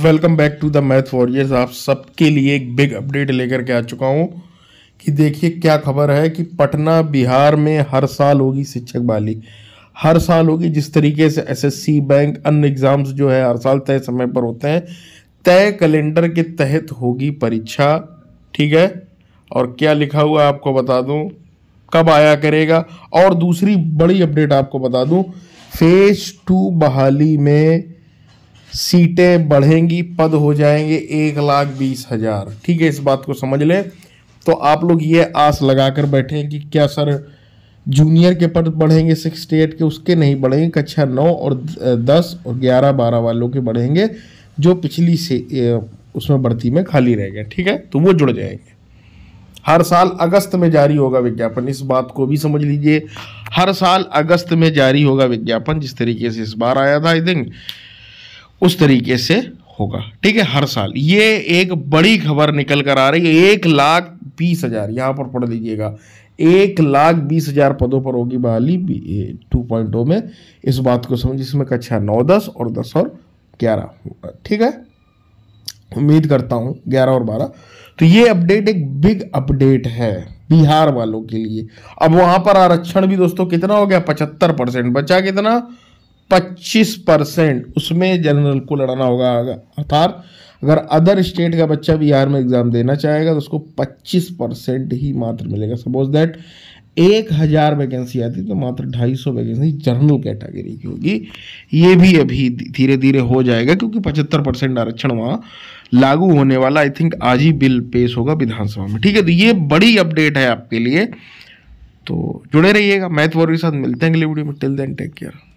welcome back to the math warriors आप सबके लिए एक बिग अपडेट लेकर के आ चुका हूँ कि देखिए क्या खबर है कि पटना बिहार में हर साल होगी शिक्षक बाली हर साल होगी जिस तरीके से एसएससी बैंक अन्य एग्ज़ाम्स जो है हर साल तय समय पर होते हैं तय कैलेंडर के तहत होगी परीक्षा ठीक है और क्या लिखा हुआ आपको बता दूँ कब आया करेगा और दूसरी बड़ी अपडेट आपको बता दूँ फेज टू बहाली में सीटें बढ़ेंगी पद हो जाएंगे एक लाख बीस हज़ार ठीक है इस बात को समझ लें तो आप लोग ये आस लगा कर बैठे हैं कि क्या सर जूनियर के पद बढ़ेंगे सिक्सटी एट के उसके नहीं बढ़ेंगे कक्षा नौ और दस और ग्यारह बारह वालों के बढ़ेंगे जो पिछली से उसमें भर्ती में खाली रह गए ठीक है तो वो जुड़ जाएंगे हर साल अगस्त में जारी होगा विज्ञापन इस बात को भी समझ लीजिए हर साल अगस्त में जारी होगा विज्ञापन जिस तरीके से इस बार आया था आई थिंक उस तरीके से होगा ठीक है हर साल ये एक बड़ी खबर निकल कर आ रही है एक लाख बीस हज़ार यहां पर पढ़ लीजिएगा एक लाख बीस हज़ार पदों पर होगी बहाली टू पॉइंट में इस बात को समझ इसमें कक्षा नौ दस और दस और ग्यारह होगा ठीक है उम्मीद करता हूं ग्यारह और बारह तो ये अपडेट एक बिग अपडेट है बिहार वालों के लिए अब वहां पर आरक्षण भी दोस्तों कितना हो गया पचहत्तर परसेंट बचा कितना 25 परसेंट उसमें जनरल को लड़ाना होगा अर्थात अगर अदर स्टेट का बच्चा बिहार में एग्ज़ाम देना चाहेगा तो उसको 25 परसेंट ही मात्र मिलेगा सपोज दैट एक हज़ार वैकेंसी आती तो मात्र ढाई सौ वैकेंसी जनरल कैटेगरी की होगी ये भी अभी धीरे धीरे हो जाएगा क्योंकि पचहत्तर परसेंट आरक्षण वहाँ लागू होने वाला आई थिंक आज ही बिल पेश होगा विधानसभा में ठीक है तो ये बड़ी अपडेट है आपके लिए तो जुड़े रहिएगा मैथ वर्ग के साथ मिलते हैं अगले वीडियो में टिल देन टेक केयर